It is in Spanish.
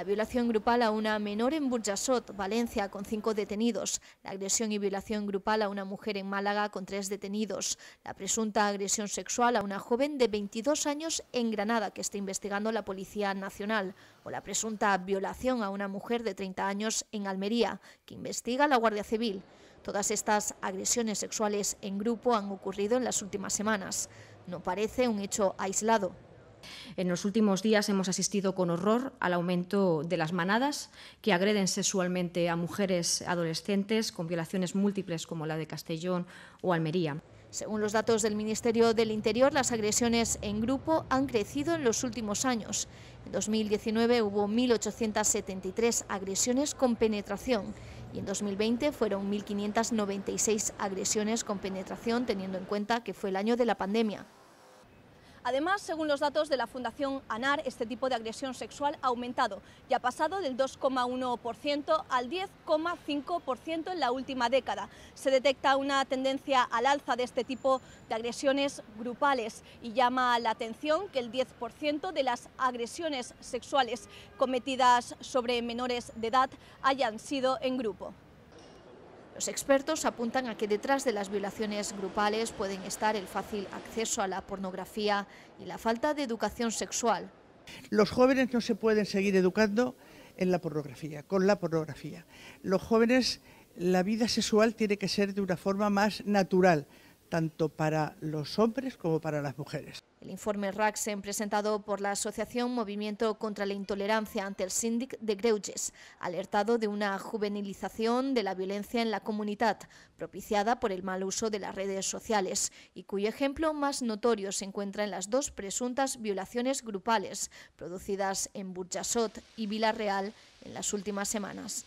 La violación grupal a una menor en Burjasot, Valencia, con cinco detenidos. La agresión y violación grupal a una mujer en Málaga, con tres detenidos. La presunta agresión sexual a una joven de 22 años en Granada, que está investigando la Policía Nacional. O la presunta violación a una mujer de 30 años en Almería, que investiga la Guardia Civil. Todas estas agresiones sexuales en grupo han ocurrido en las últimas semanas. No parece un hecho aislado. En los últimos días hemos asistido con horror al aumento de las manadas que agreden sexualmente a mujeres adolescentes con violaciones múltiples como la de Castellón o Almería. Según los datos del Ministerio del Interior, las agresiones en grupo han crecido en los últimos años. En 2019 hubo 1.873 agresiones con penetración y en 2020 fueron 1.596 agresiones con penetración, teniendo en cuenta que fue el año de la pandemia. Además, según los datos de la Fundación ANAR, este tipo de agresión sexual ha aumentado y ha pasado del 2,1% al 10,5% en la última década. Se detecta una tendencia al alza de este tipo de agresiones grupales y llama la atención que el 10% de las agresiones sexuales cometidas sobre menores de edad hayan sido en grupo. Los expertos apuntan a que detrás de las violaciones grupales pueden estar el fácil acceso a la pornografía y la falta de educación sexual. Los jóvenes no se pueden seguir educando en la pornografía, con la pornografía. Los jóvenes, la vida sexual tiene que ser de una forma más natural, tanto para los hombres como para las mujeres. El informe Raxen, presentado por la Asociación Movimiento contra la Intolerancia ante el Síndic de Greuges, alertado de una juvenilización de la violencia en la comunidad, propiciada por el mal uso de las redes sociales, y cuyo ejemplo más notorio se encuentra en las dos presuntas violaciones grupales producidas en Burjasot y Villarreal en las últimas semanas.